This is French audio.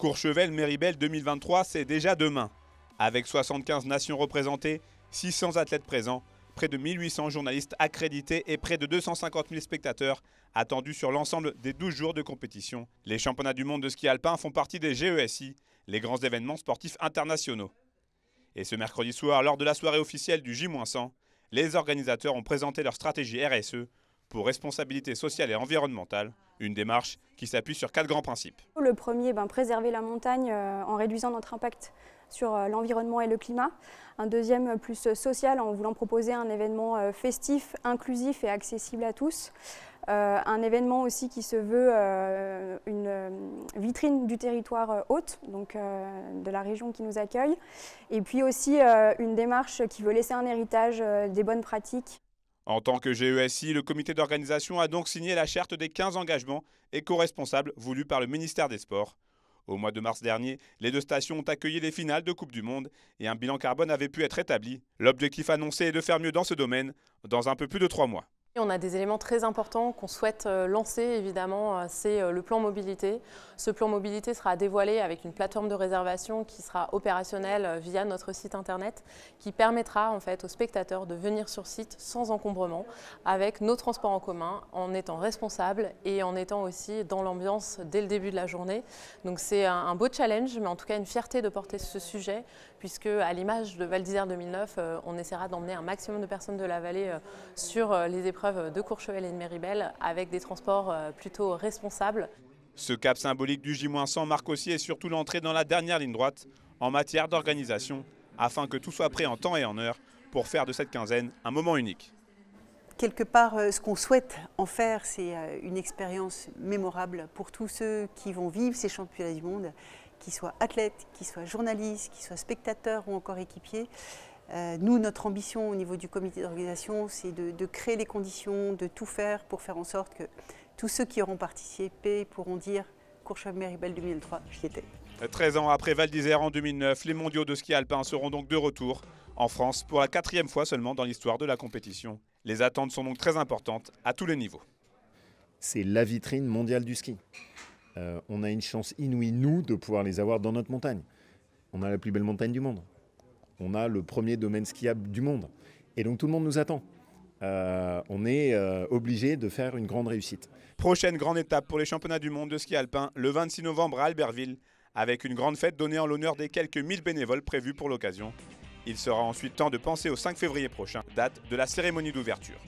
Courchevel-Méribel 2023, c'est déjà demain. Avec 75 nations représentées, 600 athlètes présents, près de 1800 journalistes accrédités et près de 250 000 spectateurs attendus sur l'ensemble des 12 jours de compétition. Les championnats du monde de ski alpin font partie des GESI, les grands événements sportifs internationaux. Et ce mercredi soir, lors de la soirée officielle du J-100, les organisateurs ont présenté leur stratégie RSE pour responsabilité sociale et environnementale, une démarche qui s'appuie sur quatre grands principes. Le premier, ben, préserver la montagne euh, en réduisant notre impact sur euh, l'environnement et le climat. Un deuxième euh, plus social en voulant proposer un événement festif, inclusif et accessible à tous. un événement aussi qui se veut une vitrine du territoire hôte, donc de la région qui nous accueille. Et puis aussi une démarche qui veut laisser un héritage des bonnes pratiques. En tant que GESI, le comité d'organisation a donc signé la charte des 15 engagements éco-responsables voulus par le ministère des Sports. Au mois de mars dernier, les deux stations ont accueilli les finales de Coupe du Monde et un bilan carbone avait pu être établi. L'objectif annoncé est de faire mieux dans ce domaine dans un peu plus de trois mois. On a des éléments très importants qu'on souhaite euh, lancer, évidemment, euh, c'est euh, le plan mobilité. Ce plan mobilité sera dévoilé avec une plateforme de réservation qui sera opérationnelle via notre site internet, qui permettra en fait aux spectateurs de venir sur site sans encombrement, avec nos transports en commun, en étant responsable et en étant aussi dans l'ambiance dès le début de la journée. Donc c'est un beau challenge, mais en tout cas une fierté de porter ce sujet, puisque à l'image de Val d'Isère 2009, on essaiera d'emmener un maximum de personnes de la vallée sur les épreuves de Courchevel et de Méribel avec des transports euh, plutôt responsables. Ce cap symbolique du J-100 marque aussi et surtout l'entrée dans la dernière ligne droite en matière d'organisation afin que tout soit prêt en temps et en heure pour faire de cette quinzaine un moment unique. Quelque part, euh, ce qu'on souhaite en faire, c'est euh, une expérience mémorable pour tous ceux qui vont vivre ces championnats du monde, qu'ils soient athlètes, qu'ils soient journalistes, qu'ils soient spectateurs ou encore équipiers. Euh, nous, notre ambition au niveau du comité d'organisation, c'est de, créer les conditions, de tout faire pour faire en sorte que tous ceux qui auront participé pourront dire Courchevel-Méribel 2003, j'y étais. 13 ans après Val d'Isère en 2009, les mondiaux de ski alpin seront donc de retour en France pour la quatrième fois seulement dans l'histoire de la compétition. Les attentes sont donc très importantes à tous les niveaux. C'est la vitrine mondiale du ski. Euh, on a une chance inouïe, nous, de pouvoir les avoir dans notre montagne. On a la plus belle montagne du monde on a le premier domaine skiable du monde. Et donc tout le monde nous attend. Euh, on est euh, obligé de faire une grande réussite. Prochaine grande étape pour les championnats du monde de ski alpin, le 26 novembre à Albertville, avec une grande fête donnée en l'honneur des quelques 1000 bénévoles prévus pour l'occasion. Il sera ensuite temps de penser au 5 février prochain, date de la cérémonie d'ouverture.